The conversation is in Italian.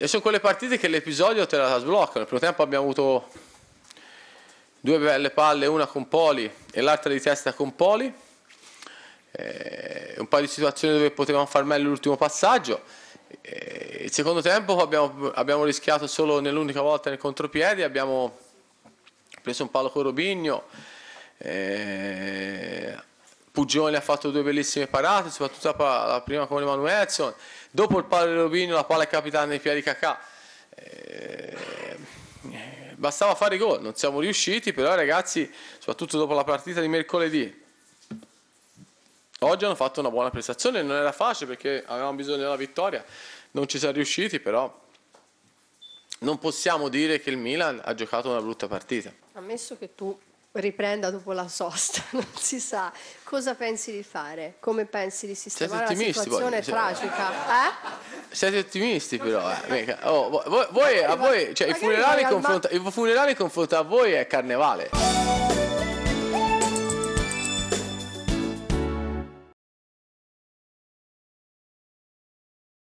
E sono quelle partite che l'episodio te la sbloccano. Nel primo tempo abbiamo avuto due belle palle, una con Poli e l'altra di testa con Poli. Eh, un paio di situazioni dove potevamo far meglio l'ultimo passaggio. Eh, il secondo tempo abbiamo, abbiamo rischiato solo nell'unica volta nel contropiede, abbiamo preso un palo con Robigno. Eh, Pugioni ha fatto due bellissime parate, soprattutto la prima con Emanuele Edson. Dopo il palo di Robinho, la palla è capitata nei piedi di Cacà. Eh, bastava fare gol, non siamo riusciti, però ragazzi, soprattutto dopo la partita di mercoledì, oggi hanno fatto una buona prestazione, non era facile perché avevamo bisogno della vittoria, non ci siamo riusciti, però non possiamo dire che il Milan ha giocato una brutta partita. Ammesso che tu riprenda dopo la sosta, non si sa. Cosa pensi di fare? Come pensi di sistemare Siete la situazione poi, cioè, tragica? Eh? Siete ottimisti però, eh. oh, voi, voi, a voi, cioè, il funerale, confronta, confronta a voi è carnevale.